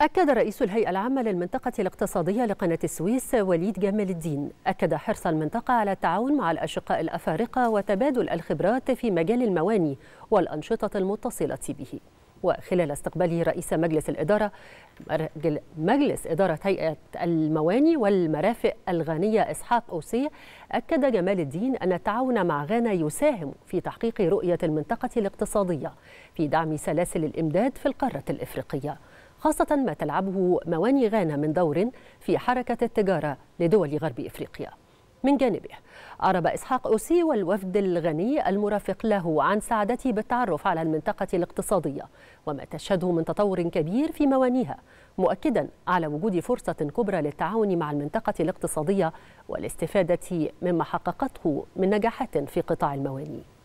أكد رئيس الهيئة العامة للمنطقة الاقتصادية لقناة السويس وليد جمال الدين أكد حرص المنطقة على التعاون مع الأشقاء الأفارقة وتبادل الخبرات في مجال المواني والأنشطة المتصلة به وخلال استقباله رئيس مجلس الإدارة مجلس إدارة هيئة المواني والمرافق الغانية إسحاق أوسي أكد جمال الدين أن التعاون مع غانا يساهم في تحقيق رؤية المنطقة الاقتصادية في دعم سلاسل الإمداد في القارة الإفريقية خاصة ما تلعبه مواني غانا من دور في حركة التجارة لدول غرب إفريقيا من جانبه أعرب إسحاق أوسي والوفد الغني المرافق له عن سعادته بالتعرف على المنطقة الاقتصادية وما تشهده من تطور كبير في موانيها مؤكدا على وجود فرصة كبرى للتعاون مع المنطقة الاقتصادية والاستفادة مما حققته من نجاحات في قطاع المواني